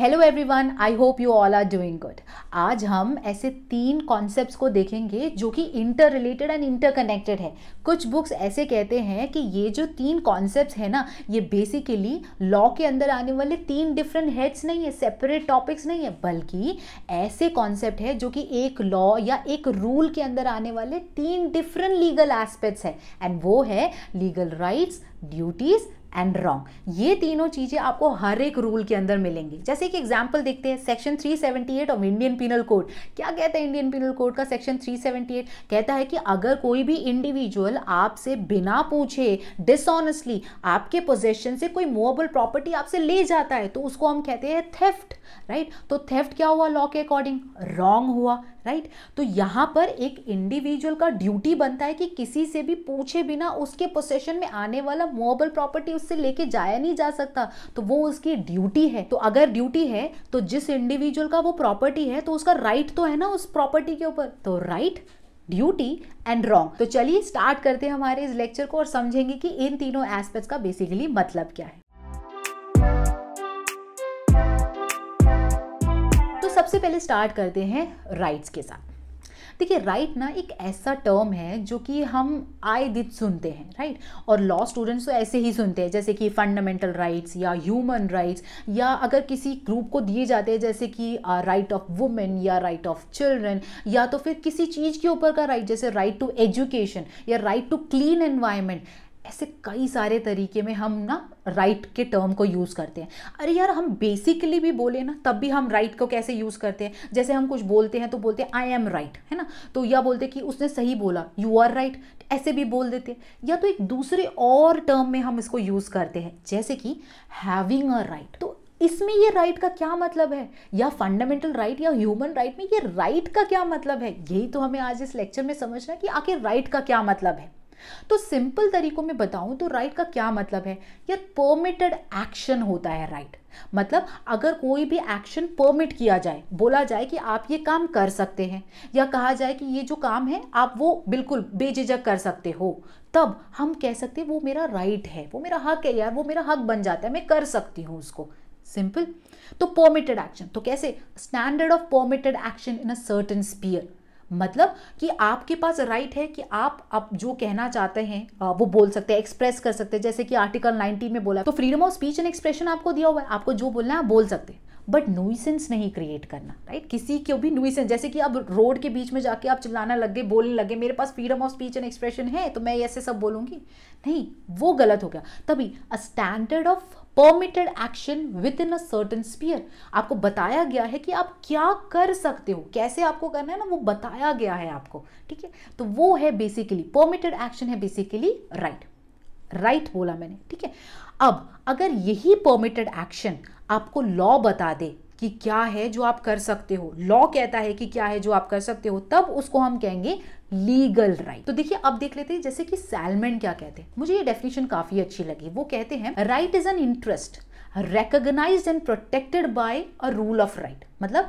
Hello everyone I hope you all are doing good आज हम ऐसे तीन कॉन्सेप्ट्स को देखेंगे जो कि इंटर रिलेटेड एंड इंटरकनेक्टेड है कुछ बुक्स ऐसे कहते हैं कि ये जो तीन कॉन्सेप्ट्स है ना ये बेसिकली लॉ के अंदर आने वाले तीन डिफरेंट हेड्स नहीं है सेपरेट टॉपिक्स नहीं है बल्कि ऐसे कॉन्सेप्ट है जो कि एक लॉ या एक रूल के अंदर आने वाले तीन डिफरेंट लीगल एस्पेक्ट्स है एंड वो है legal rights duties and wrong ये तीनों चीज़ें आपको हर एक रूल के अंदर मिलेंगी जैसे कि एग्जाम्पल देखते हैं section 378 of Indian penal code क्या कहता है इंडियन पिनल कोड का सेक्शन 378 कहता है कि अगर कोई भी इंडिविजुअल आपसे बिना पूछे डिसऑनेस्टली आपके पोजेशन से कोई मूवेबल प्रॉपर्टी आपसे ले जाता है तो उसको हम कहते हैं थेफ्ट राइट तो थेफ्ट क्या हुआ लॉ के अकॉर्डिंग रॉन्ग हुआ राइट तो यहां पर एक इंडिविजुअल का ड्यूटी बनता है कि किसी से भी पूछे बिना उसके पोसेशन में आने वाला मोबल प्रॉपर्टी उससे लेके जाया नहीं जा सकता तो वो उसकी ड्यूटी है तो अगर ड्यूटी है तो जिस इंडिविजुअल का वो प्रॉपर्टी है तो उसका राइट तो है ना उस प्रॉपर्टी के ऊपर तो राइट ड्यूटी एंड रॉन्ग तो चलिए स्टार्ट करते हैं हमारे इस लेक्चर को और समझेंगे कि इन तीनों एस्पेक्ट्स का बेसिकली मतलब क्या है सबसे पहले स्टार्ट करते हैं राइट्स के साथ देखिए राइट ना एक ऐसा टर्म है जो कि हम आए दिन सुनते हैं राइट और लॉ स्टूडेंट्स तो ऐसे ही सुनते हैं जैसे कि फंडामेंटल राइट्स या ह्यूमन राइट्स या अगर किसी ग्रुप को दिए जाते हैं जैसे कि राइट ऑफ वुमेन या राइट ऑफ चिल्ड्रन या तो फिर किसी चीज़ के ऊपर का राइट right, जैसे राइट टू एजुकेशन या राइट टू क्लीन एनवायरमेंट ऐसे कई सारे तरीके में हम ना राइट के टर्म को यूज़ करते हैं अरे यार हम बेसिकली भी बोले ना तब भी हम राइट को कैसे यूज़ करते हैं जैसे हम कुछ बोलते हैं तो बोलते हैं आई एम राइट है ना तो या बोलते कि उसने सही बोला यू आर राइट ऐसे भी बोल देते हैं या तो एक दूसरे और टर्म में हम इसको यूज़ करते हैं जैसे कि हैविंग अ राइट तो इसमें ये राइट का क्या मतलब है या फंडामेंटल राइट या ह्यूमन राइट में ये राइट का क्या मतलब है यही तो हमें आज इस लेक्चर में समझना कि आखिर राइट का क्या मतलब है तो सिंपल तरीकों में बताऊं तो राइट का क्या मतलब है यार परमिटेड एक्शन होता है राइट मतलब अगर कोई भी एक्शन परमिट किया जाए बोला जाए कि आप ये काम कर सकते हैं या कहा जाए कि ये जो काम है आप वो बिल्कुल बेझिझक कर सकते हो तब हम कह सकते हैं वो मेरा राइट है वो मेरा हक है यार वो मेरा हक बन जाता है मैं कर सकती हूँ उसको सिंपल तो परमिटेड एक्शन तो कैसे standard of permitted action in a certain sphere मतलब कि आपके पास राइट है कि आप अब जो कहना चाहते हैं वो बोल सकते हैं एक्सप्रेस कर सकते हैं जैसे कि आर्टिकल 19 में बोला तो freedom of speech and expression आपको दिया हुआ है आपको जो बोलना है आप बोल सकते हैं बट नोइसेंस नहीं क्रिएट करना राइट किसी को भी नुइसेंस जैसे कि अब रोड के बीच में जाके आप चिल्लाना लग गए बोलने लगे मेरे पास freedom of speech and expression है तो मैं ऐसे सब बोलूंगी नहीं वो गलत हो गया तभी a standard of permitted action within a certain sphere आपको बताया गया है कि आप क्या कर सकते हो कैसे आपको करना है ना वो बताया गया है आपको ठीक है तो वो है बेसिकली परमिटेड एक्शन है बेसिकली राइट राइट बोला मैंने ठीक है अब अगर यही परमिटेड एक्शन आपको लॉ बता दे कि क्या है जो आप कर सकते हो लॉ कहता है कि क्या है जो आप कर सकते हो तब उसको हम कहेंगे लीगल राइट right. तो देखिए अब देख लेते हैं जैसे कि सैलमैन क्या कहते हैं मुझे ये डेफिनेशन काफी अच्छी लगी वो कहते हैं right is an interest recognise and protected by a rule of right मतलब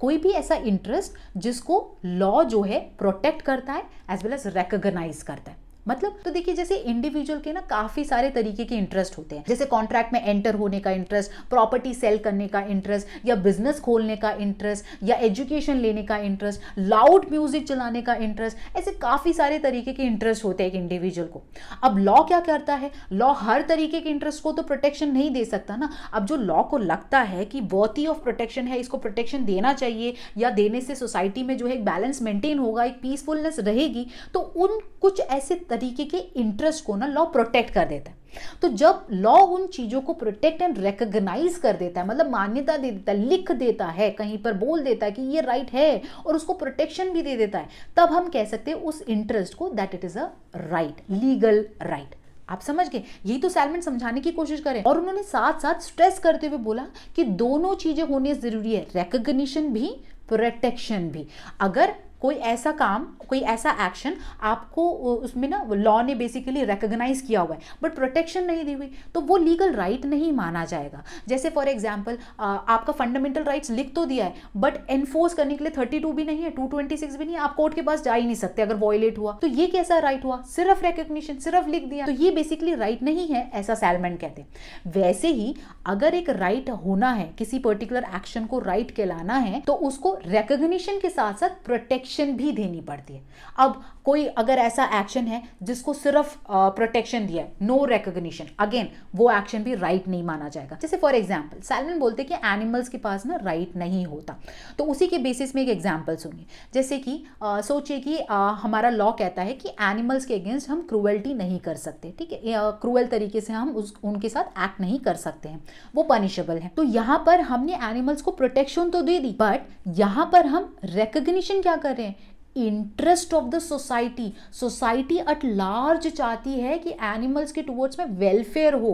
कोई भी ऐसा इंटरेस्ट जिसको लॉ जो है प्रोटेक्ट करता है एज वेल एज रेकग्नाइज करता है मतलब तो देखिए जैसे इंडिविजुअल के ना काफी सारे तरीके के इंटरेस्ट होते हैं जैसे कॉन्ट्रैक्ट में एंटर होने का इंटरेस्ट प्रॉपर्टी सेल करने का इंटरेस्ट या बिजनेस खोलने का इंटरेस्ट या एजुकेशन लेने का इंटरेस्ट लाउड म्यूजिक चलाने का इंटरेस्ट ऐसे काफी सारे तरीके के इंटरेस्ट होते हैं एक इंडिविजुअल को अब लॉ क्या करता है लॉ हर तरीके के इंटरेस्ट को तो प्रोटेक्शन नहीं दे सकता ना अब जो लॉ को लगता है कि वर्थी ऑफ प्रोटेक्शन है इसको प्रोटेक्शन देना चाहिए या देने से सोसाइटी में जो है एक बैलेंस मेंटेन होगा एक पीसफुलनेस रहेगी तो उन कुछ ऐसे तरीके के इंटरेस्ट को ना लॉ प्रोटेक्ट कर देता है तो जब लॉ उन चीज़ों को प्रोटेक्ट एंड रिकॉग्नाइज कर देता है मतलब मान्यता दे देता है लिख देता है कहीं पर बोल देता है कि ये राइट right है और उसको प्रोटेक्शन भी दे देता है तब हम कह सकते हैं उस इंटरेस्ट को that it is a right legal right आप समझ गए यही तो सैलमन समझाने की कोशिश करें और उन्होंने साथ साथ स्ट्रेस करते हुए बोला कि दोनों चीज़ें होनी ज़रूरी है रिकग्निशन भी प्रोटेक्शन भी अगर कोई ऐसा काम कोई ऐसा एक्शन आपको उसमें ना लॉ ने बेसिकली रिकोगनाइज किया हुआ है बट प्रोटेक्शन नहीं दी हुई तो वो लीगल राइट right नहीं माना जाएगा जैसे फॉर एग्जाम्पल आपका फंडामेंटल राइट्स लिख तो दिया है बट एनफोर्स करने के लिए थर्टी टू भी नहीं है टू ट्वेंटी सिक्स भी नहीं है आप कोर्ट के पास जा ही नहीं सकते अगर वॉयलेट हुआ तो ये कैसा राइट हुआ सिर्फ रिकोगशन सिर्फ लिख दिया तो ये बेसिकली राइट नहीं है ऐसा सैलमेंट कहते वैसे ही अगर एक राइट right होना है किसी पर्टिकुलर एक्शन को राइट right कहलाना है तो उसको रिकोगशन के साथ साथ प्रोटेक्शन प्रोटेक्शन भी देनी पड़ती है अब कोई अगर ऐसा एक्शन है जिसको सिर्फ प्रोटेक्शन दिया है नो रिकोगशन अगेन वो एक्शन भी राइट नहीं माना जाएगा जैसे फॉर एग्जाम्पल सैलमन बोलते कि एनिमल्स के पास ना राइट नहीं होता तो उसी के बेसिस में एक एग्जाम्पल सुनिए जैसे कि सोचिए कि आ, हमारा लॉ कहता है कि एनिमल्स के अगेंस्ट हम क्रूअल्टी नहीं कर सकते ठीक है क्रूअल तरीके से हम उस उनके साथ एक्ट नहीं कर सकते हैं वो पनिशेबल है तो यहाँ पर हमने एनिमल्स को प्रोटेक्शन तो दे दी बट यहाँ पर हम रेकग्निशन क्या कर रहे हैं करते हैं interest of the society society at large चाहती है कि एनिमल्स के टुवर्ड्स में वेलफेयर हो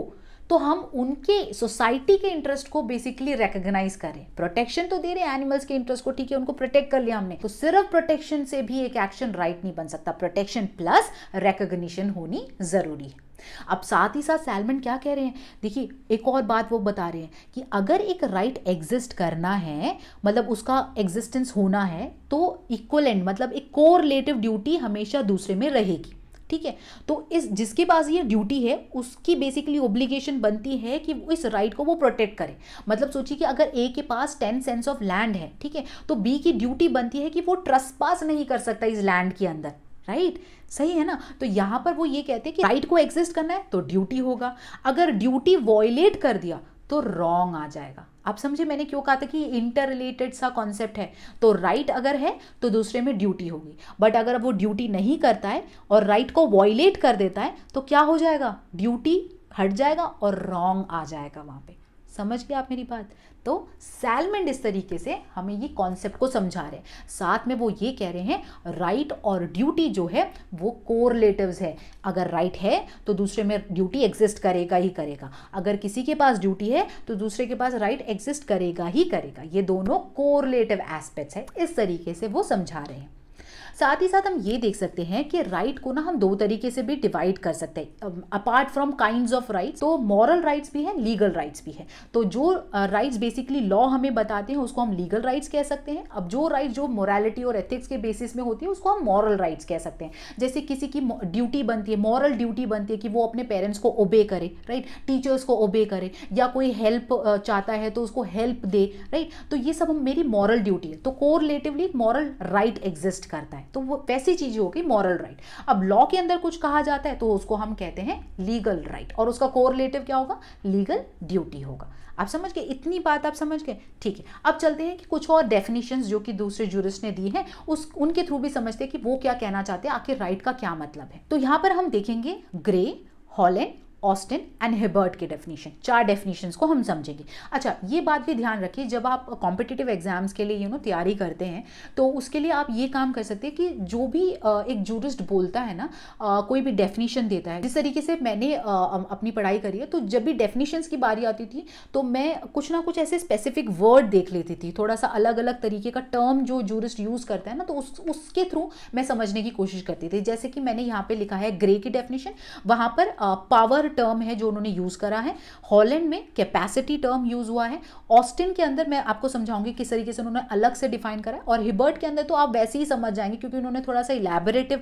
तो हम उनके सोसाइटी के इंटरेस्ट को बेसिकली रिकग्नाइज करें प्रोटेक्शन तो दे रहे हैं एनिमल्स के इंटरेस्ट को ठीक है उनको प्रोटेक्ट कर लिया हमने तो सिर्फ प्रोटेक्शन से भी एक एक्शन राइट नहीं बन सकता प्रोटेक्शन प्लस रिकग्निशन होनी जरूरी है अब साथ ही साथ सैलमन क्या कह रहे हैं देखिए एक और बात वो बता रहे हैं कि अगर एक राइट right एग्जिस्ट करना है मतलब उसका एग्जिस्टेंस होना है तो इक्वल एंड मतलब एक कोरिलेटिव ड्यूटी हमेशा दूसरे में रहेगी ठीक है तो इस जिसके पास ये ड्यूटी है उसकी बेसिकली ओब्लिगेशन बनती है कि वो इस राइट को वो प्रोटेक्ट करे मतलब सोचिए कि अगर ए के पास टेन सेंस ऑफ लैंड है ठीक है तो बी की ड्यूटी बनती है कि वो ट्रस्ट पास नहीं कर सकता इस लैंड के अंदर राइट right? सही है ना तो यहां पर वो ये कहते हैं कि राइट को एग्जिस्ट करना है तो ड्यूटी होगा अगर ड्यूटी वॉयलेट कर दिया तो रॉन्ग आ जाएगा आप समझे मैंने क्यों कहा था कि इंटर रिलेटेड सा कॉन्सेप्ट है तो राइट right अगर है तो दूसरे में ड्यूटी होगी बट अगर वो ड्यूटी नहीं करता है और राइट right को वॉयलेट कर देता है तो क्या हो जाएगा ड्यूटी हट जाएगा और रॉन्ग आ जाएगा वहां पे समझ गया आप मेरी बात तो सैलमेंड इस तरीके से हमें ये कॉन्सेप्ट को समझा रहे हैं साथ में वो ये कह रहे हैं राइट और ड्यूटी जो है वो कोरलेटिव है अगर राइट right है तो दूसरे में ड्यूटी एग्जिस्ट करेगा ही करेगा अगर किसी के पास ड्यूटी है तो दूसरे के पास राइट right एग्जिस्ट करेगा ही करेगा ये दोनों कोरलेटिव एस्पेक्ट्स है इस तरीके से वो समझा रहे हैं साथ ही साथ हम ये देख सकते हैं कि राइट को ना हम दो तरीके से भी डिवाइड कर सकते हैं apart from kind of rights तो मॉरल राइट्स भी हैं लीगल राइट्स भी है तो जो राइट्स बेसिकली लॉ हमें बताते हैं उसको हम लीगल राइट्स कह सकते हैं अब जो राइट्स जो मॉरलिटी और एथिक्स के बेसिस में होती है उसको हम मॉरल राइट्स कह सकते हैं जैसे किसी की ड्यूटी बनती है मॉरल ड्यूटी बनती है कि वो अपने पेरेंट्स को ओबे करे राइट टीचर्स को ओबे करे या कोई हेल्प चाहता है तो उसको हेल्प दे राइट तो ये सब हम मेरी मॉरल ड्यूटी है तो कोर मॉरल राइट एग्जिस्ट करता है है तो वो वैसी चीज होगी मॉरल राइट अब लॉ के अंदर कुछ कहा जाता है तो उसको हम कहते हैं लीगल राइट और उसका कोरिलेटिव क्या होगा लीगल ड्यूटी होगा आप समझ गए इतनी बात आप समझ गए ठीक है अब चलते हैं कि कुछ और डेफिनेशंस जो कि दूसरे जूरिस्ट ने दी हैं उस उनके थ्रू भी समझते हैं कि वो क्या कहना चाहते हैं आखिर राइट का क्या मतलब है तो यहां पर हम देखेंगे Gray Holland Austin and Hibbert के डेफिनेशन चार डेफिनेशंस को हम समझेंगे अच्छा ये बात भी ध्यान रखिए जब आप कॉम्पिटिटिव एग्जाम्स के लिए यू you नो know, तैयारी करते हैं तो उसके लिए आप ये काम कर सकते हैं कि जो भी एक जूरिस्ट बोलता है ना कोई भी डेफिनेशन देता है जिस तरीके से मैंने अपनी पढ़ाई करी है तो जब भी डेफिनेशंस की बारी आती थी तो मैं कुछ ना कुछ ऐसे स्पेसिफिक वर्ड देख लेती थी थोड़ा सा अलग अलग तरीके का टर्म जो जूरिस्ट यूज़ करता है ना तो उस उसके थ्रू मैं समझने की कोशिश करती थी जैसे कि मैंने यहाँ पर लिखा है ग्रे की डेफिनेशन वहाँ पर पावर टर्म है जो उन्होंने यूज़ करा है हॉलैंड में कैपेसिटी टर्म यूज़ हुआ है ऑस्टिन के अंदर मैं आपको समझाऊंगी किस तरीके से उन्होंने अलग से डिफाइन करा है और हिबर्ट के अंदर तो आप वैसे ही समझ जाएंगे क्योंकि उन्होंने थोड़ा सा इलेबोरेटिव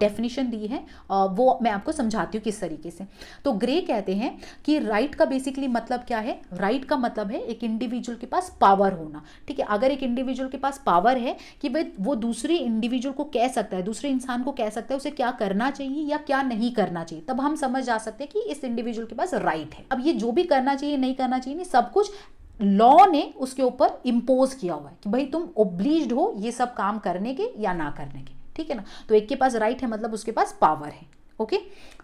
डेफिनेशन दी है वो मैं आपको समझाती हूँ किस तरीके से तो ग्रे कहते हैं कि राइट right का बेसिकली मतलब क्या है राइट right का मतलब है एक इंडिविजुअल के पास पावर होना ठीक है अगर एक इंडिविजुअल के पास पावर है कि भाई वो दूसरे इंडिविजुअल को कह सकता है दूसरे इंसान को कह सकता है उसे क्या करना चाहिए या क्या नहीं करना चाहिए तब हम समझ जा सकते हैं कि कि इस इंडिविजुअल के पास राइट है अब ये जो भी करना चाहिए नहीं करना चाहिए नहीं सब कुछ लॉ ने उसके ऊपर इम्पोज किया हुआ है कि भाई तुम ओब्लीज हो ये सब काम करने के या ना करने के ठीक है ना तो एक के पास राइट है मतलब उसके पास पावर है ओके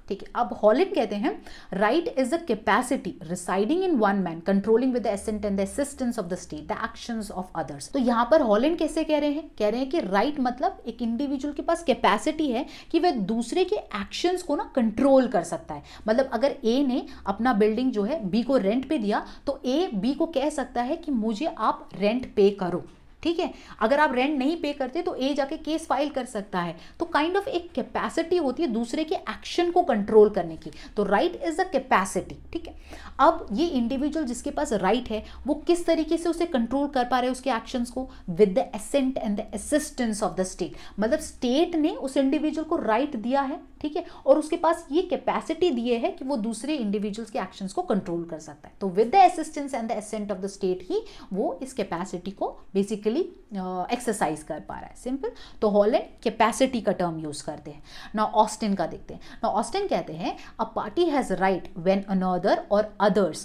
ठीक है अब हॉलिन कहते हैं right is a capacity residing in one man controlling with the assent and the assistance of the state the actions of others तो यहाँ पर हॉलिन कैसे कह रहे हैं कह रहे हैं कि राइट right मतलब एक इंडिविजुअल के पास कैपेसिटी है कि वह दूसरे के एक्शंस को ना कंट्रोल कर सकता है मतलब अगर ए ने अपना बिल्डिंग जो है बी को रेंट पे दिया तो ए बी को कह सकता है कि मुझे आप रेंट पे करो ठीक है अगर आप रेंट नहीं पे करते तो ए जाके केस फाइल कर सकता है तो काइंड kind ऑफ of एक कैपेसिटी होती है दूसरे के एक्शन को कंट्रोल करने की तो राइट इज अ कैपेसिटी ठीक है अब ये इंडिविजुअल जिसके पास राइट right है वो किस तरीके से उसे कंट्रोल कर पा रहे हैं उसके एक्शंस को with the assent and the assistance of the state मतलब स्टेट ने उस इंडिविजुअल को राइट right दिया है ठीक है और उसके पास ये कैपेसिटी दिए है कि वो दूसरे इंडिविजुअल्स के एक्शंस को कंट्रोल कर सकता है तो with the assistance and the assent of the state ही वो इस कैपेसिटी को बेसिकली एक्सरसाइज uh, कर पा रहा है सिंपल तो हॉलैंड कैपेसिटी का टर्म यूज करते हैं ना ऑस्टिन का देखते हैं ना ऑस्टिन कहते हैं a party has right when another और others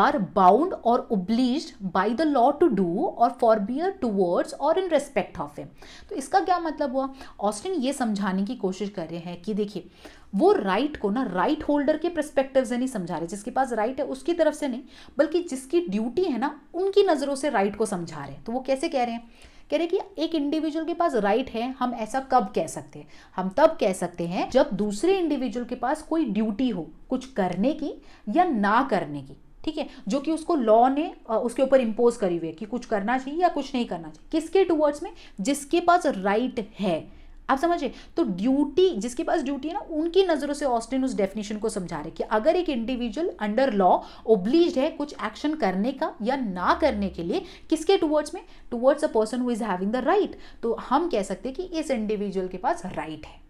are bound or obliged by the law to do or forbear towards or in respect of him तो इसका क्या मतलब हुआ ऑस्टिन ये समझाने की कोशिश कर रहे हैं कि देखिए वो राइट right को ना राइट right होल्डर के प्रस्पेक्टिव से नहीं समझा रहे जिसके पास राइट right है उसकी तरफ से नहीं बल्कि जिसकी ड्यूटी है ना उनकी नज़रों से राइट right को समझा रहे हैं तो वो कैसे कह रहे हैं कह रहे कि एक इंडिविजुअल के पास राइट है हम ऐसा कब कह सकते हैं हम तब कह सकते हैं जब दूसरे इंडिविजुअल के पास कोई ड्यूटी हो कुछ करने की या ना करने की ठीक है जो कि उसको लॉ ने उसके ऊपर इम्पोज करी हुई है कि कुछ करना चाहिए या कुछ नहीं करना चाहिए किसके टूवर्ड्स में जिसके पास राइट है आप समझिए तो ड्यूटी जिसके पास ड्यूटी है ना उनकी नज़रों से ऑस्टिन उस डेफिनेशन को समझा रहे कि अगर एक इंडिविजुअल अंडर लॉ ओब्लीज है कुछ एक्शन करने का या ना करने के लिए किसके टुवर्ड्स में towards a person who is having the right तो हम कह सकते हैं कि इस इंडिविजुअल के पास राइट right है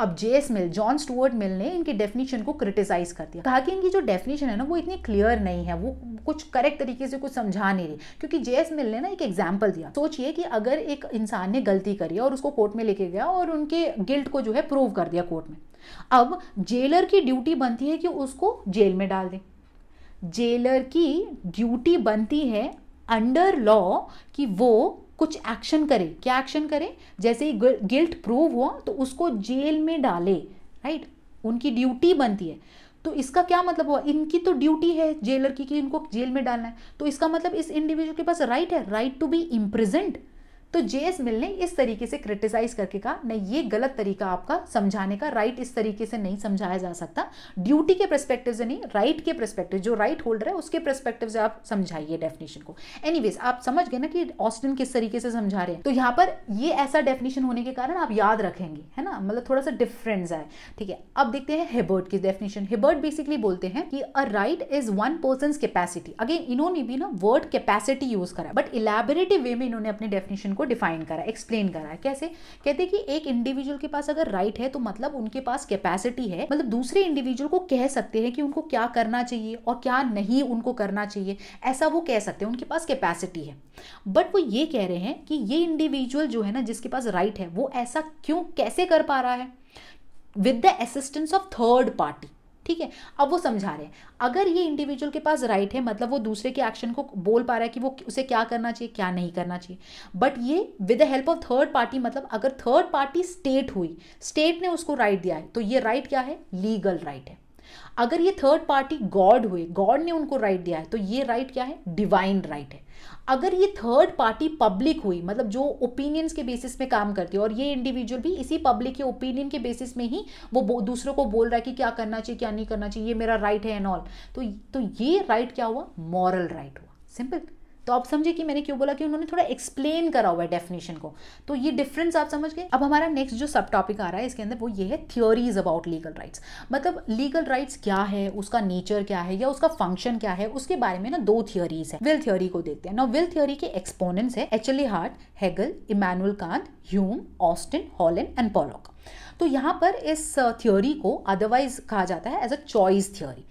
अब जेस मिल जॉन स्टुअर्ट मिल ने इनकी डेफिनेशन को क्रिटिसाइज कर दिया कहा कि इनकी जो डेफिनेशन है ना वो इतनी क्लियर नहीं है वो कुछ करेक्ट तरीके से कुछ समझा नहीं रही क्योंकि जेस मिल ने ना एक एग्जाम्पल दिया सोचिए कि अगर एक इंसान ने गलती करी और उसको कोर्ट में लेके गया और उनके गिल्ट को जो है प्रूव कर दिया कोर्ट में अब जेलर की ड्यूटी बनती है कि उसको जेल में डाल दें जेलर की ड्यूटी बनती है अंडर लॉ कि वो कुछ एक्शन करे क्या एक्शन करे जैसे ही गिल्ट प्रूव हुआ तो उसको जेल में डाले राइट उनकी ड्यूटी बनती है तो इसका क्या मतलब हुआ इनकी तो ड्यूटी है जेलर की कि इनको जेल में डालना है तो इसका मतलब इस इंडिविजुअल के पास राइट है राइट टू बी इम्प्रेजेंट तो एस मिल ने इस तरीके से क्रिटिसाइज करके कहा नहीं ये गलत तरीका आपका समझाने का राइट इस तरीके से नहीं समझाया जा सकता ड्यूटी के परस्पेक्टिव से नहीं राइट के परस्पेक्टिव जो राइट होल्डर है उसके परस्पेक्टिव से आप समझाइए डेफिनेशन को एनीवेज आप समझ गए ना कि ऑस्टिन किस तरीके से समझा रहे हैं तो यहाँ पर ये ऐसा डेफिनेशन होने के कारण आप याद रखेंगे है ना मतलब थोड़ा सा डिफरेंस है ठीक है अब देखते हैं हिबर्ट की डेफिनेशन हिबर्ट बेसिकली बोलते हैं कि a right is one person capacity again इन्होंने भी ना वर्ड कैपेसिटी यूज करा बट इलेबोरेटिव वे में इन्होंने अपने डेफिनेशन को डिफाइन करा है एक्सप्लेन करा है कैसे कहते कि एक इंडिविजुअल के पास अगर राइट right है तो मतलब उनके पास कैपेसिटी है मतलब दूसरे इंडिविजुअल को कह सकते हैं कि उनको क्या करना चाहिए और क्या नहीं उनको करना चाहिए ऐसा वो कह सकते हैं उनके पास कैपेसिटी है बट वो ये कह रहे हैं कि ये इंडिविजुअल जो है ना जिसके पास राइट right है वो ऐसा क्यों कैसे कर पा रहा है with the assistance of third party ठीक है अब वो समझा रहे हैं अगर ये इंडिविजुअल के पास राइट है मतलब वो दूसरे के एक्शन को बोल पा रहा है कि वो उसे क्या करना चाहिए क्या नहीं करना चाहिए बट ये with the help of third party मतलब अगर थर्ड पार्टी स्टेट हुई स्टेट ने उसको राइट दिया है तो ये राइट क्या है लीगल राइट है अगर ये थर्ड पार्टी गॉड हुए गॉड ने उनको राइट दिया है तो ये राइट क्या है डिवाइन राइट है अगर ये थर्ड पार्टी पब्लिक हुई मतलब जो ओपिनियंस के बेसिस में काम करती है और ये इंडिविजुअल भी इसी पब्लिक के ओपिनियन के बेसिस में ही वो दूसरों को बोल रहा है कि क्या करना चाहिए क्या नहीं करना चाहिए ये मेरा राइट है एंड ऑल तो तो ये राइट क्या हुआ मॉरल राइट हुआ सिंपल तो आप समझे कि मैंने क्यों बोला कि उन्होंने थोड़ा एक्सप्लेन करा हुआ है डेफिनेशन को तो ये डिफरेंस आप समझ गए अब हमारा नेक्स्ट जो सब टॉपिक आ रहा है इसके अंदर वो ये है थियोरीज अबाउट लीगल राइट्स मतलब लीगल राइट्स क्या है उसका नेचर क्या है या उसका फंक्शन क्या है उसके बारे में ना दो थियोरीज है विल थ्योरी को देखते हैं ना विल थ्योरी के एक्सपोनेंट्स है H L Hart Hegel Immanuel Kant Hume Austin Holland and Pollock तो यहाँ पर इस थ्योरी को अदरवाइज कहा जाता है एज अ चॉइस थ्योरी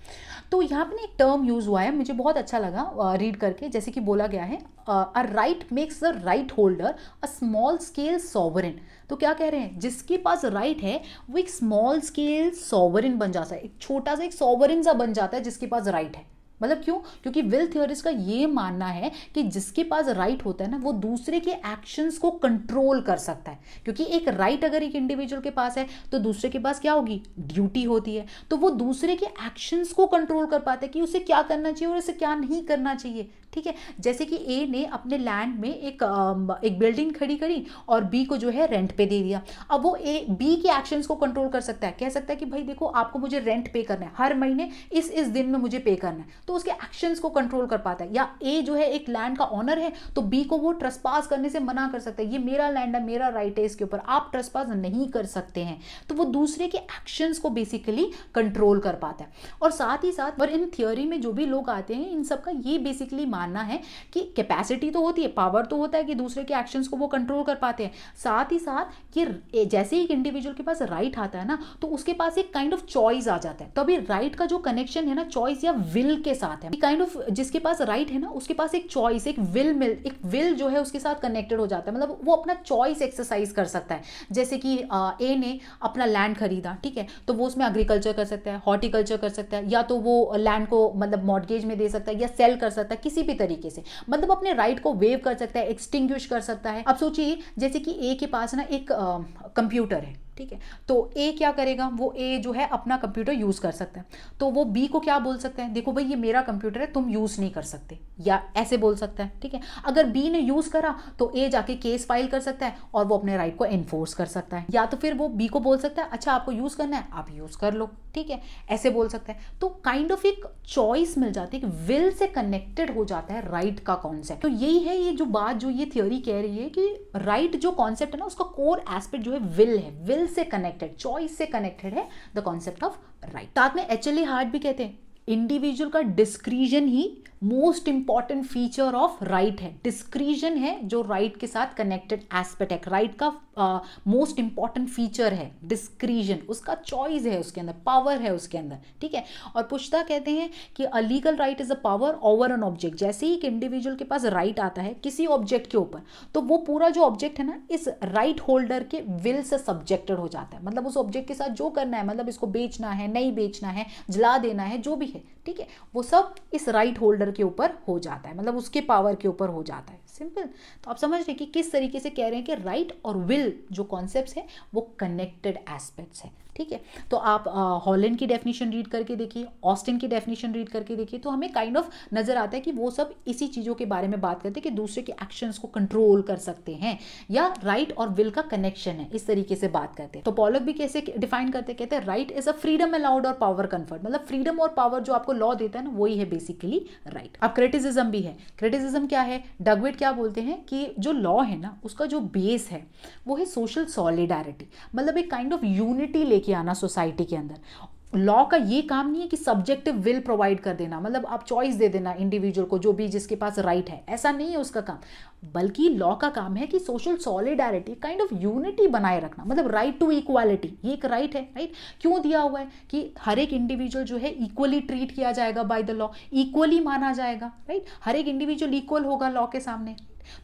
तो यहाँ पर एक टर्म यूज़ हुआ है मुझे बहुत अच्छा लगा रीड करके जैसे कि बोला गया है a right makes the right holder a small scale sovereign तो क्या कह रहे हैं जिसके पास राइट right है वो एक स्मॉल स्केल सॉवरिन बन जाता है एक छोटा सा एक सॉवरिन सा बन जाता है जिसके पास राइट right है मतलब क्यों क्योंकि विल थियोरिस्ट का ये मानना है कि जिसके पास राइट right होता है ना वो दूसरे के एक्शंस को कंट्रोल कर सकता है क्योंकि एक राइट right अगर एक इंडिविजुअल के पास है तो दूसरे के पास क्या होगी ड्यूटी होती है तो वो दूसरे के एक्शंस को कंट्रोल कर पाता है कि उसे क्या करना चाहिए और उसे क्या नहीं करना चाहिए ठीक है जैसे कि ए ने अपने लैंड में एक एक बिल्डिंग खड़ी करी और बी को जो है रेंट पे दे दिया अब वो ए बी के एक्शंस को कंट्रोल कर सकता है कह सकता है कि भाई देखो आपको मुझे रेंट पे करना है हर महीने इस इस दिन में मुझे पे करना है तो उसके एक्शंस को कंट्रोल कर पाता है या ए जो है एक लैंड का ऑनर है तो बी को वो ट्रस्पास करने से मना कर सकता है ये मेरा लैंड है मेरा राइट है इसके ऊपर आप ट्रस्पास नहीं कर सकते हैं तो वो दूसरे के एक्शंस को बेसिकली कंट्रोल कर पाता है और साथ ही साथ और इन थियोरी में जो भी लोग आते हैं इन सबका ये बेसिकली मानना है कि कैपेसिटी तो होती है पावर तो होता है कि दूसरे के एक्शंस को वो कंट्रोल कर पाते हैं साथ ही साथ कि जैसे ही एक इंडिविजुअल के पास राइट right आता है ना तो उसके पास एक काइंड ऑफ चॉइस आ जाता है तो अभी राइट right का जो कनेक्शन है ना चॉइस या विल के साथ है काइंड ऑफ kind of जिसके पास राइट right है ना उसके पास एक चॉइस एक विल मिल एक विल जो है उसके साथ कनेक्टेड हो जाता है मतलब वो अपना चॉइस एक्सरसाइज कर सकता है जैसे कि ए ने अपना लैंड खरीदा ठीक है तो वो उसमें एग्रीकल्चर कर सकता है हॉर्टिकल्चर कर सकता है या तो वो लैंड को मतलब मॉडगेज में दे सकता है या सेल कर सकता है किसी भी तरीके से मतलब अपने राइट को वेव कर सकता है एक्सटिंग्विश कर सकता है अब सोचिए जैसे कि ए के पास ना एक कंप्यूटर है ठीक है तो ए क्या करेगा वो ए जो है अपना कंप्यूटर यूज़ कर सकता है तो वो बी को क्या बोल सकते हैं देखो भाई ये मेरा कंप्यूटर है तुम यूज़ नहीं कर सकते या ऐसे बोल सकता है ठीक है अगर बी ने यूज़ करा तो ए जाके केस फाइल कर सकता है और वो अपने राइट को एनफोर्स कर सकता है या तो फिर वो बी को बोल सकता है अच्छा आपको यूज़ करना है आप यूज़ कर लो ठीक है ऐसे बोल सकता है तो काइंड ऑफ एक चॉइस मिल जाती है विल से कनेक्टेड हो जाता है राइट right का कॉन्सेप्ट तो यही है ये जो बात जो ये थियोरी कह रही है कि राइट right जो कॉन्सेप्ट है ना उसका कोर एस्पेक्ट जो है विल है विल से कनेक्टेड चॉइस से कनेक्टेड है द कॉन्सेप्ट ऑफ राइट तो आप में एच हार्ट भी कहते हैं इंडिविजुअल का डिस्क्रीजन ही most important feature of right है डिस्क्रीजन है जो राइट right के साथ कनेक्टेड एस्पेक्ट है राइट का मोस्ट इंपॉर्टेंट फीचर है डिस्क्रीजन उसका चॉइस है उसके अंदर पावर है उसके अंदर ठीक है और पुष्ता कहते हैं कि a legal right is a power over an object जैसे ही एक इंडिविजुअल के पास राइट right आता है किसी ऑब्जेक्ट के ऊपर तो वो पूरा जो ऑब्जेक्ट है ना इस राइट right होल्डर के विल से सब्जेक्टेड हो जाता है मतलब उस ऑब्जेक्ट के साथ जो करना है मतलब इसको बेचना है नहीं बेचना है जला देना है जो भी है ठीक है वो सब इस राइट होल्डर के ऊपर हो जाता है मतलब उसके पावर के ऊपर हो जाता है सिंपल तो आप समझ रहे कि किस तरीके से कह रहे हैं कि राइट और विल जो कॉन्सेप्ट हैं वो कनेक्टेड एस्पेक्ट्स हैं ठीक है तो आप हॉलैंड की डेफिनेशन रीड करके देखिए ऑस्टिन की डेफिनेशन रीड करके देखिए तो हमें काइंड ऑफ नज़र आता है कि वो सब इसी चीज़ों के बारे में बात करते हैं कि दूसरे के एक्शंस को कंट्रोल कर सकते हैं या राइट और विल का कनेक्शन है इस तरीके से बात करते हैं तो पॉलक भी कैसे डिफाइन करते कहते हैं right is a freedom allowed और पावर कन्फर्ट मतलब फ्रीडम और पावर जो आपको लॉ देता है ना वही है बेसिकली राइट अब क्रिटिसिज्म भी है क्रिटिसिज्म क्या है डगवेट क्या बोलते हैं कि जो लॉ है ना उसका जो बेस है वो है सोशल सॉलिडारिटी मतलब एक काइंड ऑफ यूनिटी लेके लेके आना सोसाइटी के अंदर लॉ का ये काम नहीं है कि सब्जेक्टिव विल प्रोवाइड कर देना मतलब आप चॉइस दे देना इंडिविजुअल को जो भी जिसके पास राइट right है ऐसा नहीं है उसका काम बल्कि लॉ का काम है कि social solidarity kind of unity बनाए रखना मतलब राइट टू इक्वालिटी ये एक राइट right है राइट right? क्यों दिया हुआ है कि हर एक इंडिविजुअल जो है इक्वली ट्रीट किया जाएगा बाय द लॉ इक्वली माना जाएगा राइट right? हर एक इंडिविजुअल इक्वल होगा लॉ के सामने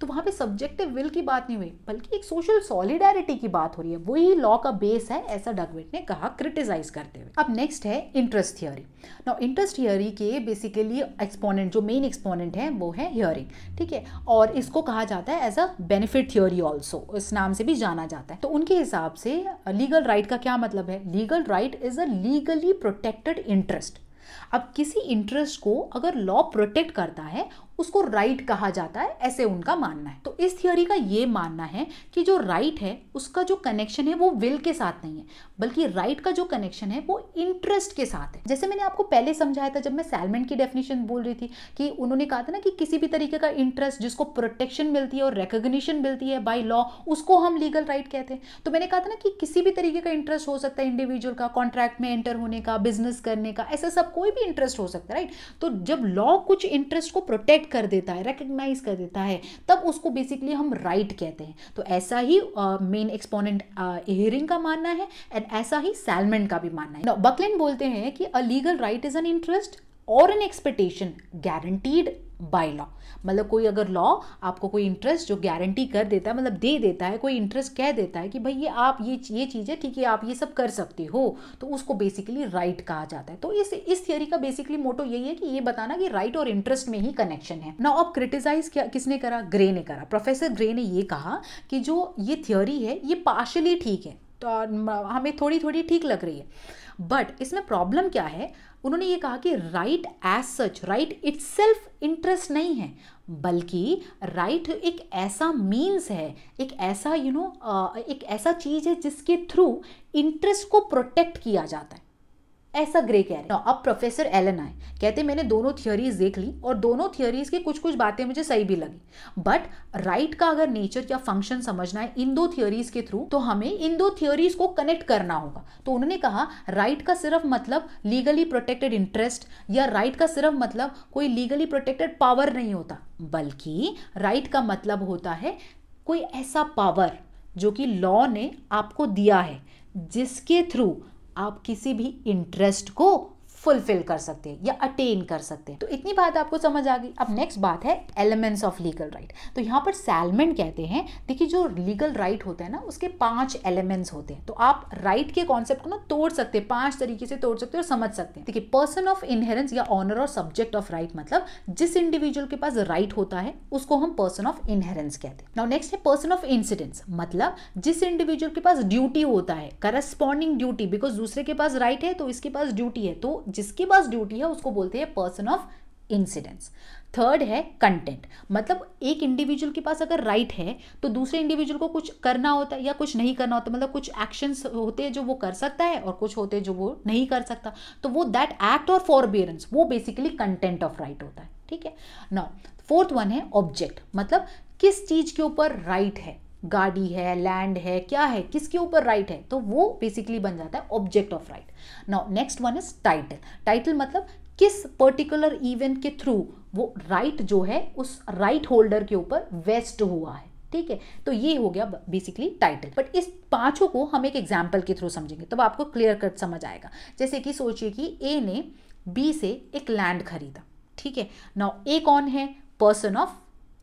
तो वहाँ पे सब्जेक्टिव विल की बात नहीं हुई बल्कि एक सोशल सॉलिडारिटी की बात हो रही है वही लॉ का बेस है ऐसा डगवेट ने कहा क्रिटिसाइज करते हुए अब नेक्स्ट है interest theory now interest theory के बेसिकली एक्सपोनेंट जो मेन एक्सपोनेंट है वो है हियरिंग ठीक है और इसको कहा जाता है as a benefit theory also इस नाम से भी जाना जाता है तो उनके हिसाब से लीगल राइट का क्या मतलब है legal right is a legally protected interest अब किसी इंटरेस्ट को अगर लॉ प्रोटेक्ट करता है उसको राइट कहा जाता है ऐसे उनका मानना है तो इस थियोरी का ये मानना है कि जो राइट है उसका जो कनेक्शन है वो विल के साथ नहीं है बल्कि राइट का जो कनेक्शन है वो इंटरेस्ट के साथ है जैसे मैंने आपको पहले समझाया था जब मैं सैलमेंट की डेफिनेशन बोल रही थी कि उन्होंने कहा था ना कि किसी भी तरीके का इंटरेस्ट जिसको प्रोटेक्शन मिलती है और रिकोगशन मिलती है बाई लॉ उसको हम लीगल राइट कहते हैं तो मैंने कहा था ना कि किसी भी तरीके का इंटरेस्ट हो सकता है इंडिविजुअल का कॉन्ट्रैक्ट में एंटर होने का बिजनेस करने का ऐसा सब कोई भी इंटरेस्ट हो सकता है राइट तो जब लॉ कुछ इंटरेस्ट को प्रोटेक्ट रिकग्नाइट कर देता है रिकग्नाइज कर देता है तब उसको बेसिकली हम राइट right कहते हैं तो ऐसा ही मेन एक्सपोनेंट हेरिंग का मानना है एंड ऐसा ही सैलमेंट का भी मानना है बकलेन बोलते हैं कि a legal right is an interest और an expectation guaranteed by law मतलब कोई अगर लॉ आपको कोई इंटरेस्ट जो गारंटी कर देता है मतलब दे देता है कोई इंटरेस्ट कह देता है कि भाई ये आप ये ये चीज़ है ठीक है आप ये सब कर सकते हो तो उसको बेसिकली राइट कहा जाता है तो इस इस थियोरी का बेसिकली मोटो यही है कि ये बताना कि राइट और इंटरेस्ट में ही कनेक्शन है ना अब क्रिटिसाइज किसने करा ग्रे ने करा प्रोफेसर ग्रे ने ये कहा कि जो ये थियोरी है ये पार्शली ठीक है तो हमें थोड़ी थोड़ी ठीक लग रही है बट इसमें प्रॉब्लम क्या है उन्होंने ये कहा कि right as such right it's interest नहीं है बल्कि राइट right एक ऐसा मीन्स है एक ऐसा यू you नो know, एक ऐसा चीज़ है जिसके थ्रू इंटरेस्ट को प्रोटेक्ट किया जाता है ऐसा ग्रे कह रहे हैं अब प्रोफेसर एलन आए कहते मैंने दोनों थियोरीज देख ली और दोनों थियोरीज की कुछ कुछ बातें मुझे सही भी लगी बट राइट का अगर नेचर या फंक्शन समझना है इन दो थियोरीज के थ्रू तो हमें इन दो थियोरीज को कनेक्ट करना होगा तो उन्होंने कहा राइट का सिर्फ मतलब लीगली प्रोटेक्टेड इंटरेस्ट या राइट का सिर्फ मतलब कोई लीगली प्रोटेक्टेड पावर नहीं होता बल्कि राइट का मतलब होता है कोई ऐसा पावर जो कि लॉ ने आपको दिया है जिसके थ्रू आप किसी भी इंटरेस्ट को फुलफिल कर सकते हैं या अटेन कर सकते हैं तो इतनी बात आपको समझ आ गई अब नेक्स्ट बात है एलिमेंट्स ऑफ लीगल राइट तो यहाँ पर सैलमेंट कहते हैं देखिए जो लीगल राइट right होता है ना उसके पांच एलिमेंट्स होते हैं तो आप राइट right के कॉन्सेप्ट को ना तोड़ सकते हैं पांच तरीके से तोड़ सकते हैं और समझ सकते हैं देखिए पर्सन ऑफ इनहेरेंस या ऑनर और सब्जेक्ट ऑफ राइट मतलब जिस इंडिविजुअल के पास राइट right होता है उसको हम पर्सन ऑफ इनहेरेंस कहते हैं नाउ नेक्स्ट है पर्सन ऑफ इंसिडेंस मतलब जिस इंडिविजुअल के पास ड्यूटी होता है करस्पॉन्डिंग ड्यूटी बिकॉज दूसरे के पास राइट right है तो इसके पास ड्यूटी है तो जिसके पास ड्यूटी है उसको बोलते हैं पर्सन ऑफ इंसिडेंस थर्ड है कंटेंट मतलब एक इंडिविजुअल के पास अगर राइट right है तो दूसरे इंडिविजुअल को कुछ करना होता है या कुछ नहीं करना होता मतलब कुछ एक्शंस होते हैं जो वो कर सकता है और कुछ होते हैं जो वो नहीं कर सकता तो वो दैट एक्ट और फॉरबियरेंस वो बेसिकली कंटेंट ऑफ राइट होता है ठीक है नाउ फोर्थ वन है ऑब्जेक्ट मतलब किस चीज़ के ऊपर राइट right है गाड़ी है लैंड है क्या है किसके ऊपर राइट है तो वो बेसिकली बन जाता है object of right now next one is title title मतलब किस पर्टिकुलर इवेंट के थ्रू वो राइट right जो है उस राइट right होल्डर के ऊपर वेस्ट हुआ है ठीक है तो ये हो गया बेसिकली टाइटल बट इस पांचों को हम एक एग्जाम्पल के थ्रू समझेंगे तब तो आपको क्लियर कट समझ आएगा जैसे कि सोचिए कि ए ने बी से एक लैंड खरीदा ठीक है नाउ ए कौन है पर्सन ऑफ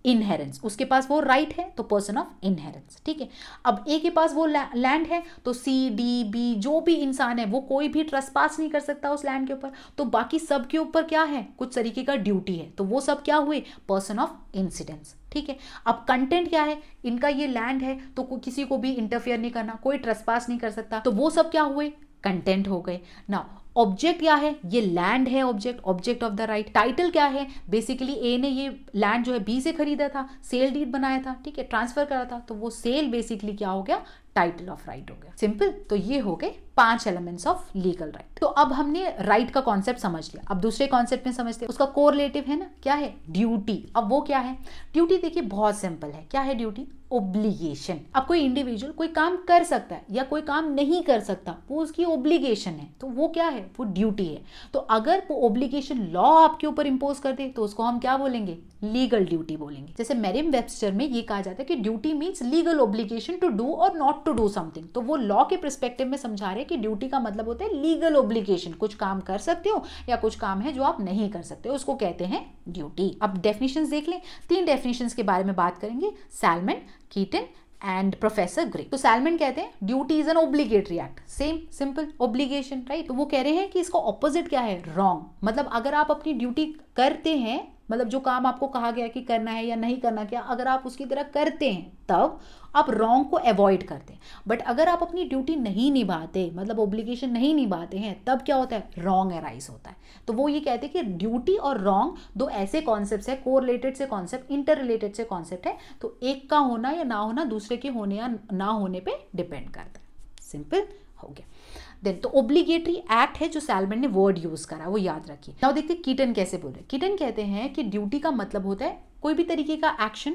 इनहेरेंस उसके पास वो राइट right है तो पर्सन ऑफ इनहेरेंस ठीक है अब ए के पास वो लैंड है तो सी डी बी जो भी इंसान है वो कोई भी ट्रस्ट पास नहीं कर सकता उस लैंड के ऊपर तो बाकी सब के ऊपर क्या है कुछ तरीके का ड्यूटी है तो वो सब क्या हुए पर्सन ऑफ इंसिडेंस ठीक है अब कंटेंट क्या है इनका ये लैंड है तो किसी को भी इंटरफेयर नहीं करना कोई ट्रस्ट पास नहीं कर सकता तो वो सब क्या हुए कंटेंट हो गए ना ऑब्जेक्ट क्या है ये लैंड है object object of the right title क्या है बेसिकली ए ने ये लैंड जो है बी से खरीदा था सेल डीड बनाया था ठीक है ट्रांसफर करा था तो वो सेल बेसिकली क्या हो गया टाइटल ऑफ राइट हो गया सिंपल तो ये हो गए पांच एलिमेंट्स ऑफ लीगल राइट तो अब हमने राइट right का कॉन्सेप्ट समझ लिया अब दूसरे कॉन्सेप्ट में समझते हैं उसका कोरिलेटिव है ना क्या है ड्यूटी अब वो क्या है ड्यूटी देखिए बहुत सिंपल है क्या है ड्यूटी ओब्लिगेशन अब कोई इंडिविजुअल कोई काम कर सकता है या कोई काम नहीं कर सकता वो उसकी ओब्लिगेशन है तो वो क्या है वो ड्यूटी है तो अगर वो ओब्लिगेशन लॉ आपके ऊपर इम्पोज कर दे तो उसको हम क्या बोलेंगे लीगल ड्यूटी बोलेंगे जैसे मेरिम वेबस्टर में ये कहा जाता है कि duty means legal obligation to do और नॉट टू डू समथिंग तो वो लॉ के प्रस्पेक्टिव में समझा रहे है कि ड्यूटी का मतलब होता है लीगल ओब्लिगेशन कुछ काम कर सकते हो या कुछ काम है जो आप नहीं कर सकते उसको कहते हैं ड्यूटी अब डेफिनेशन देख लें तीन डेफिनेशन के बारे में बात करेंगे Salmond Keeton and professor Gray तो सैलमन कहते हैं duty is an obligatory act same simple obligation right तो वो कह रहे हैं कि इसका ऑपोजिट क्या है रॉन्ग मतलब अगर आप अपनी ड्यूटी करते हैं मतलब जो काम आपको कहा गया कि करना है या नहीं करना क्या अगर आप उसकी तरह करते हैं तब आप रॉन्ग को अवॉइड करते हैं बट अगर आप अपनी ड्यूटी नहीं निभाते मतलब ओब्लिगेशन नहीं निभाते हैं तब क्या होता है रॉन्ग एराइज होता है तो वो ये कहते हैं कि ड्यूटी और रॉन्ग दो ऐसे कॉन्सेप्ट है को रिलेटेड से कॉन्सेप्ट इंटर रिलेटेड से कॉन्सेप्ट है तो एक का होना या ना होना दूसरे के होने या ना होने पर डिपेंड करता है सिंपल हो गया देन तो ओब्लीगेटरी एक्ट है जो सैलमन ने वर्ड यूज करा वो याद रखिए नाउ देखते कीटन कैसे बोल रहे कीटन कहते हैं कि ड्यूटी का मतलब होता है कोई भी तरीके का एक्शन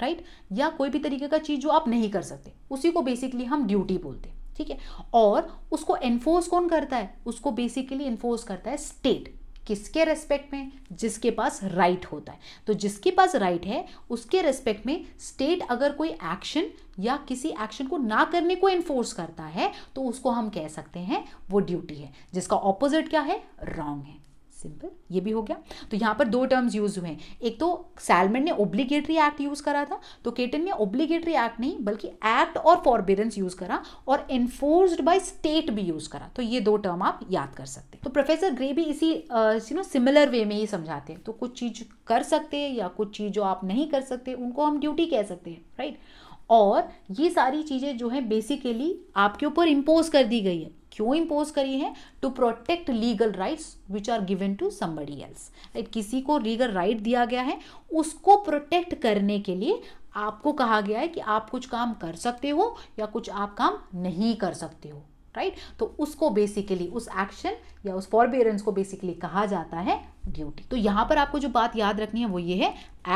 राइट right? या कोई भी तरीके का चीज जो आप नहीं कर सकते उसी को बेसिकली हम ड्यूटी बोलते हैं ठीक है और उसको एनफोर्स कौन करता है उसको बेसिकली एनफोर्स करता है स्टेट किसके रेस्पेक्ट में जिसके पास राइट right होता है तो जिसके पास राइट right है उसके रेस्पेक्ट में स्टेट अगर कोई एक्शन या किसी एक्शन को ना करने को इन्फोर्स करता है तो उसको हम कह सकते हैं वो ड्यूटी है जिसका ऑपोजिट क्या है रॉन्ग है सिंपल ये भी हो गया तो यहाँ पर दो टर्म्स यूज हुए हैं एक तो सैलमन ने ओब्लिगेटरी एक्ट यूज करा था तो केटन ने ओब्लिगेटरी एक्ट नहीं बल्कि एक्ट और फॉरबेरेंस यूज करा और एनफोर्स्ड बाय स्टेट भी यूज करा तो ये दो टर्म आप याद कर सकते हैं तो प्रोफेसर ग्रे भी इसी यू नो सिमिलर वे में ही समझाते हैं तो कुछ चीज कर सकते हैं या कुछ चीज जो आप नहीं कर सकते उनको हम ड्यूटी कह सकते हैं राइट और ये सारी चीज़ें जो है बेसिकली आपके ऊपर इम्पोज कर दी गई है क्यों इम्पोज करी है to protect legal rights which are given to somebody else right किसी को लीगल राइट दिया गया है उसको प्रोटेक्ट करने के लिए आपको कहा गया है कि आप कुछ काम कर सकते हो या कुछ आप काम नहीं कर सकते हो राइट right? तो उसको बेसिकली उस एक्शन या उस फॉरबेरेंस को बेसिकली कहा जाता है ड्यूटी तो यहां पर आपको जो बात याद रखनी है वो ये है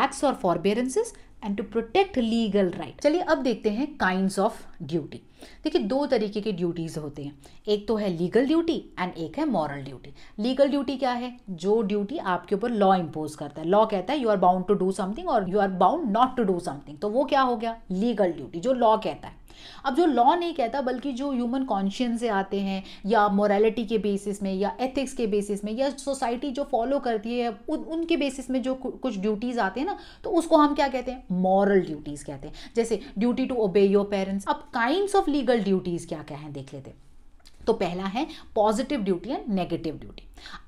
एक्ट्स और forbearances and to protect legal right चलिए अब देखते हैं काइंड ऑफ ड्यूटी देखिए दो तरीके की ड्यूटीज़ होते हैं एक तो है लीगल ड्यूटी एंड एक है मॉरल ड्यूटी लीगल ड्यूटी क्या है जो ड्यूटी आपके ऊपर लॉ इम्पोज करता है लॉ कहता है you are bound to do something और you are bound not to do something तो वो क्या हो गया लीगल ड्यूटी जो लॉ कहता है अब जो लॉ नहीं कहता बल्कि जो ह्यूमन कॉन्शियस से आते हैं या मोरालिटी के बेसिस में या एथिक्स के बेसिस में या सोसाइटी जो फॉलो करती है उन उनके बेसिस में जो कुछ ड्यूटीज़ आते हैं ना तो उसको हम क्या कहते हैं मॉरल ड्यूटीज़ कहते हैं जैसे duty to obey your parents अब काइंड ऑफ लीगल ड्यूटीज़ क्या क्या है देख लेते तो पहला है positive duty and negative duty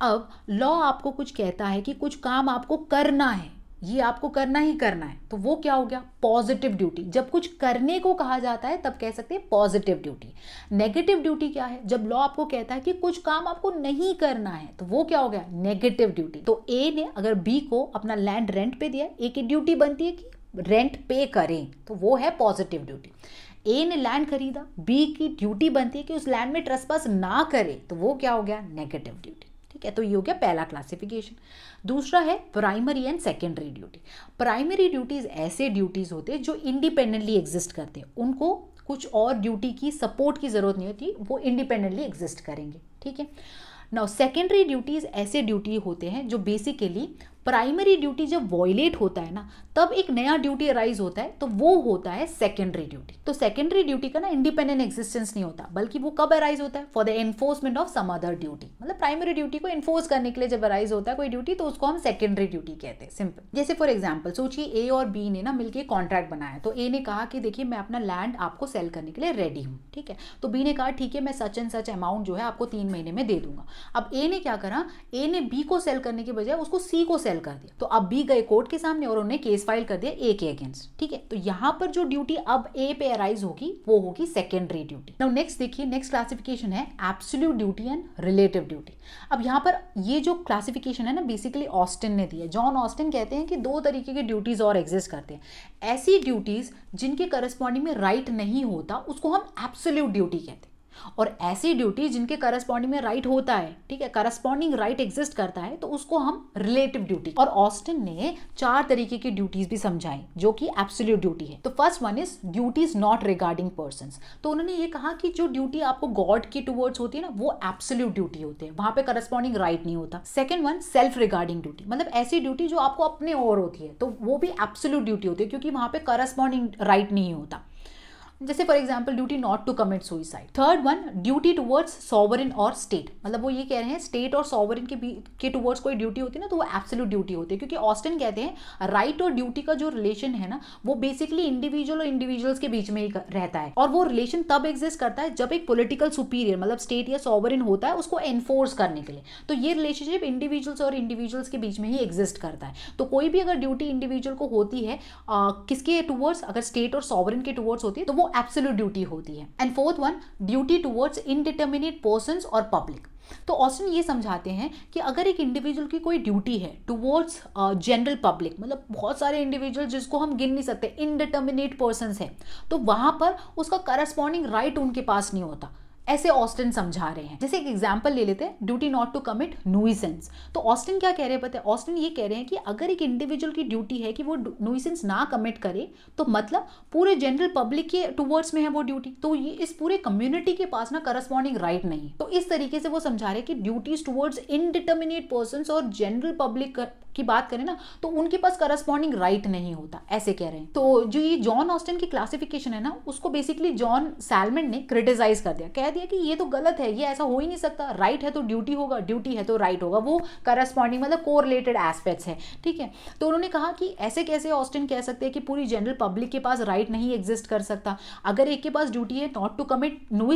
अब लॉ आपको कुछ कहता है कि कुछ काम आपको करना है ये आपको करना ही करना है तो वो क्या हो गया पॉजिटिव ड्यूटी जब कुछ करने को कहा जाता है तब कह सकते हैं पॉजिटिव ड्यूटी नेगेटिव ड्यूटी क्या है जब लॉ आपको कहता है कि कुछ काम आपको नहीं करना है तो वो क्या हो गया नेगेटिव ड्यूटी तो ए ने अगर बी को अपना लैंड रेंट पे दिया ए की ड्यूटी बनती है कि रेंट पे करें तो वो है पॉजिटिव ड्यूटी ए ने लैंड खरीदा बी की ड्यूटी बनती है कि उस लैंड में ट्रस्पास ना करे तो वो क्या हो गया नेगेटिव ड्यूटी ठीक है तो ये हो गया पहला क्लासिफिकेशन दूसरा है primary and secondary duty primary duties ऐसे ड्यूटीज़ होते हैं जो इंडिपेंडेंटली एग्जिस्ट करते हैं उनको कुछ और ड्यूटी की सपोर्ट की ज़रूरत नहीं होती वो इंडिपेंडेंटली एग्जिस्ट करेंगे ठीक है नाउ सेकेंडरी ड्यूटीज़ ऐसे ड्यूटी होते हैं जो बेसिकली प्राइमरी ड्यूटी जब वॉयलेट होता है ना तब एक नया ड्यूटी अराइज होता है तो वो होता है सेकेंडरी ड्यूटी तो सेकेंडरी ड्यूटी का ना इंडिपेंडेंट एग्जिस्टेंस नहीं होता बल्कि वो कब अराइज होता है for the enforcement of some other duty मतलब प्राइमरी ड्यूटी को इन्फोर्स करने के लिए जब अराइज होता है कोई ड्यूटी तो उसको हम सेकेंडरी ड्यूटी कहते हैं सिंपल जैसे फॉर एग्जाम्पल सोचिए ए और बी ने ना मिलकर कॉन्ट्रैक्ट बनाया तो ए ने कहा कि देखिए मैं अपना लैंड आपको सेल करने के लिए रेडी हूँ ठीक है तो बी ने कहा ठीक है मैं सच एंड सच अमाउंट जो है आपको तीन महीने में दे दूंगा अब ए ने क्या करा ए ने बी को सेल करने के बजाय उसको सी को सेल सेल कर दिया तो अब बी गए कोर्ट के सामने और उन्हें केस फाइल कर दिया ए के अगेंस्ट ठीक है तो यहां पर जो ड्यूटी अब ए पे अराइज होगी वो होगी सेकेंडरी ड्यूटी नाउ नेक्स्ट देखिए नेक्स्ट क्लासिफिकेशन है absolute duty and relative duty अब यहां पर ये जो क्लासिफिकेशन है ना बेसिकली ऑस्टिन ने दिया जॉन ऑस्टिन कहते हैं कि दो तरीके के ड्यूटीज और एग्जिस्ट करते हैं ऐसी ड्यूटीज जिनके करस्पॉन्डिंग में राइट right नहीं होता उसको हम एब्सोल्यूट ड्यूटी कहते हैं और ऐसी ड्यूटी जिनके करस्पॉन्डिंग में राइट होता है ठीक है करस्पॉन्डिंग राइट एग्जिस्ट करता है तो उसको हम रिलेटिव ड्यूटी और ऑस्टिन ने चार तरीके की ड्यूटीज भी समझाई जो कि एब्सोल्यूट ड्यूटी है तो first one is is not regarding person तो उन्होंने ये कहा कि जो ड्यूटी आपको गॉड की टूवर्ड्स होती है ना वो एब्सोल्यूट ड्यूटी होती है वहां पर करस्पॉन्डिंग राइट नहीं होता second one self regarding duty मतलब ऐसी ड्यूटी जो आपको अपने ओर होती है तो वो भी एब्सोल्यूट ड्यूटी होती है क्योंकि वहां पर करस्पॉन्डिंग राइट नहीं होता जैसे for example duty not to commit suicide third one duty towards sovereign और स्टेट मतलब वो ये कह रहे हैं स्टेट और सॉवरिन के बीच के टुवर्ड्स कोई ड्यूटी होती है ना तो वो एब्सोल्यूट ड्यूटी होती है क्योंकि ऑस्टिन कहते हैं राइट और ड्यूटी का जो रिलेशन है ना वो बेसिकली इंडिविजुअल और इंडिविजुअल्स के बीच में ही रहता है और वो रिलेशन तब एग्जिस्ट करता है जब एक पोलिटिकल सुपीरियर मतलब स्टेट या सॉवरिन होता है उसको एनफोर्स करने के लिए तो ये रिलेशनशिप इंडिविजुअल्स और इंडिविजुअल्स के बीच में ही एग्जिस्ट करता है तो कोई भी अगर ड्यूटी इंडिविजुअल को होती है आ, किसके टूवर्ड्स अगर स्टेट और सॉवरिन के टूवर्ड्स होती है तो वो एब्सोल्यूट ड्यूटी होती है and fourth one duty towards indeterminate person और पब्लिक तो ऑस्टिन ये समझाते हैं कि अगर एक इंडिविजुअल की कोई ड्यूटी है टुवर्ड्स जनरल पब्लिक मतलब बहुत सारे इंडिविजुअल जिसको हम गिन नहीं सकते इनडिटर्मिनेट पर्सन है तो वहां पर उसका करस्पॉन्डिंग राइट right उनके पास नहीं होता ऐसे ऑस्टिन समझा रहे हैं जैसे एक एग्जाम्पल ले लेते हैं duty not to commit nuisance तो ऑस्टिन क्या कह रहे हैं पता है ऑस्टिन ये कह रहे हैं कि अगर एक इंडिविजुअल की ड्यूटी है कि वो नुइसेंस ना कमिट करे तो मतलब पूरे जनरल पब्लिक के टूवर्ड्स में है वो ड्यूटी तो ये इस पूरे कम्युनिटी के पास ना करस्पॉन्डिंग राइट नहीं तो इस तरीके से वो समझा रहे हैं कि ड्यूटीज टूवर्ड्स इनडिटर्मिनेट पर्सन और जनरल पब्लिक की बात करें ना तो उनके पास करस्पॉन्डिंग राइट नहीं होता ऐसे कह रहे हैं तो जो ये जॉन ऑस्टिन की क्लासिफिकेशन है ना उसको बेसिकली जॉन सैलमेंट ने क्रिटिसाइज कर दिया कह दिया कि ये तो गलत है ये ऐसा हो ही नहीं सकता राइट है तो ड्यूटी होगा ड्यूटी है तो राइट होगा वो करस्पॉन्डिंग मतलब को रिलेटेड एस्पेक्ट्स है ठीक है तो उन्होंने कहा कि ऐसे कैसे ऑस्टिन कह सकते हैं कि पूरी जनरल पब्लिक के पास राइट नहीं एग्जिस्ट कर सकता अगर एक के पास ड्यूटी है नॉट टू कमिट नो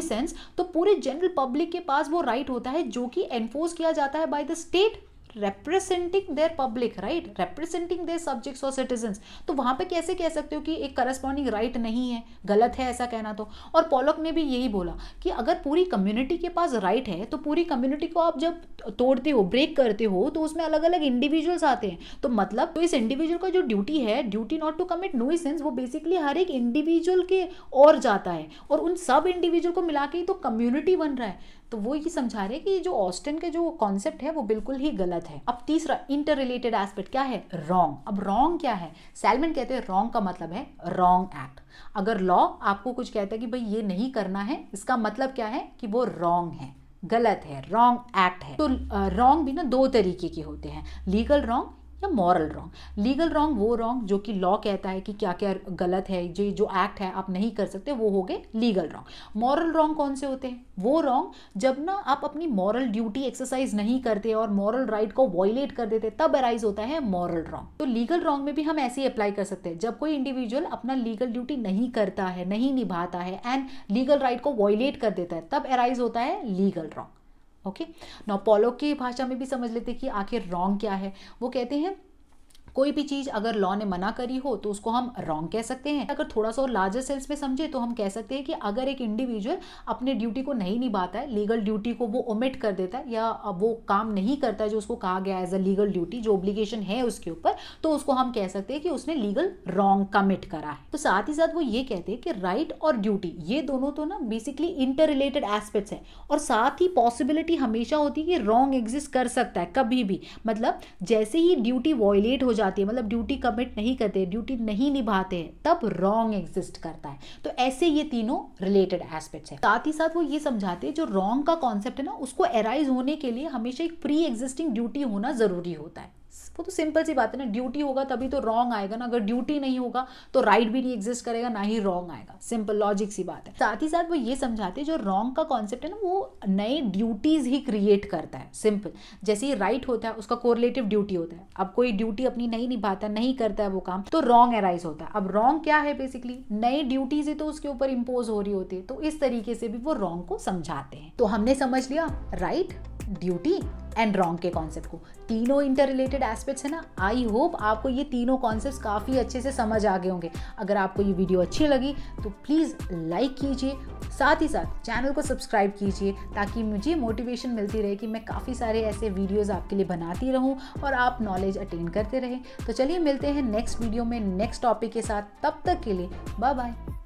तो पूरे जनरल पब्लिक के पास वो राइट होता है जो कि एनफोर्स किया जाता है by the state representing their public right representing their subjects or citizens तो वहां पे कैसे कह सकते हो कि एक करस्पॉन्डिंग राइट right नहीं है गलत है ऐसा कहना तो और पोलक ने भी यही बोला कि अगर पूरी कम्युनिटी के पास राइट right है तो पूरी कम्युनिटी को आप जब तोड़ते हो ब्रेक करते हो तो उसमें अलग अलग इंडिविजुअल्स आते हैं तो मतलब तो इस इंडिविजुअल का जो ड्यूटी है duty not to commit nuisance वो बेसिकली हर एक इंडिविजुअल के और जाता है और उन सब इंडिविजुअल को मिला के ही तो कम्युनिटी बन रहा है तो वो ये समझा रहे कि जो ऑस्टिन के जो कॉन्सेप्ट है वो बिल्कुल ही गलत है अब तीसरा इंटर रिलेटेड एस्पेक्ट क्या है रॉन्ग अब रॉन्ग क्या है सैलमन कहते हैं रॉन्ग का मतलब है रॉन्ग एक्ट अगर लॉ आपको कुछ कहता है कि भाई ये नहीं करना है इसका मतलब क्या है कि वो रॉन्ग है गलत है रॉन्ग एक्ट है तो रॉन्ग भी ना दो तरीके के होते हैं लीगल रॉन्ग या मॉरल रॉन्ग लीगल रॉन्ग वो रॉन्ग जो कि लॉ कहता है कि क्या क्या गलत है जो जो एक्ट है आप नहीं कर सकते वो हो गए लीगल रॉन्ग मॉरल रॉन्ग कौन से होते हैं वो रॉन्ग जब ना आप अपनी मॉरल ड्यूटी एक्सरसाइज नहीं करते और मॉरल राइट right को वॉयलेट कर देते तब अराइज होता है मॉरल रॉन्ग तो लीगल रॉन्ग में भी हम ऐसे ही अप्लाई कर सकते हैं जब कोई इंडिविजुअल अपना लीगल ड्यूटी नहीं करता है नहीं निभाता है एंड लीगल राइट को वॉयलेट कर देता है तब अराइज होता है लीगल रॉन्ग ओके okay? नौपोलो की भाषा में भी समझ लेते कि आखिर रॉन्ग क्या है वो कहते हैं कोई भी चीज अगर लॉ ने मना करी हो तो उसको हम रॉन्ग कह सकते हैं अगर थोड़ा सा और लार्जर सेल्स में समझे तो हम कह सकते हैं कि अगर एक इंडिविजुअल अपने ड्यूटी को नहीं निभाता है लीगल ड्यूटी को वो ओमिट कर देता है या वो काम नहीं करता है जो उसको कहा गया एज अ लीगल ड्यूटी जो ओब्लिगेशन है उसके ऊपर तो उसको हम कह सकते हैं कि उसने लीगल रॉन्ग कमिट करा है तो साथ ही साथ वो ये कहते हैं कि राइट और ड्यूटी ये दोनों तो ना बेसिकली इंटर रिलेटेड एस्पेक्ट्स हैं और साथ ही पॉसिबिलिटी हमेशा होती है कि रॉन्ग एग्जिस्ट कर सकता है कभी भी मतलब जैसे ही ड्यूटी वॉयलेट हो जाती जाती है मतलब ड्यूटी कमिट नहीं करते ड्यूटी नहीं निभाते हैं तब रॉन्ग एग्जिस्ट करता है तो ऐसे ये तीनों रिलेटेड एस्पेक्ट्स हैं साथ ही साथ वो ये समझाते हैं जो रॉन्ग का कॉन्सेप्ट है ना उसको एराइज होने के लिए हमेशा एक प्री एग्जिस्टिंग ड्यूटी होना जरूरी होता है वो तो सिंपल सी बात है ना ड्यूटी होगा तभी तो रॉन्ग आएगा ना अगर ड्यूटी नहीं होगा तो राइट भी नहीं एग्जिस्ट करेगा ना ही रॉन्ग आएगा सिंपल लॉजिक सी बात है साथ ही साथ वो ये समझाते हैं जो रॉन्ग का कॉन्सेप्ट है ना वो नए ड्यूटीज़ ही क्रिएट करता है सिंपल जैसे ही राइट होता है उसका कोरिलेटिव ड्यूटी होता है अब कोई ड्यूटी अपनी नहीं निभाता नहीं करता है वो काम तो रॉन्ग एराइज होता है अब रॉन्ग क्या है बेसिकली नई ड्यूटीज ही तो उसके ऊपर इम्पोज हो रही होती है तो इस तरीके से भी वो रॉन्ग को समझाते हैं तो हमने समझ लिया राइट ड्यूटी एंड रॉन्ग के कॉन्सेप्ट को तीनों इंटर रिलेटेड एस्पेक्ट्स है ना आई होप आपको ये तीनों कॉन्सेप्ट काफ़ी अच्छे से समझ आ गए होंगे अगर आपको ये वीडियो अच्छी लगी तो प्लीज़ लाइक कीजिए साथ ही साथ चैनल को सब्सक्राइब कीजिए ताकि मुझे मोटिवेशन मिलती रहे कि मैं काफ़ी सारे ऐसे वीडियोज़ आपके लिए बनाती रहूँ और आप नॉलेज अटेन करते रहें तो चलिए मिलते हैं नेक्स्ट वीडियो में नेक्स्ट टॉपिक के साथ तब तक के लिए बाय बाय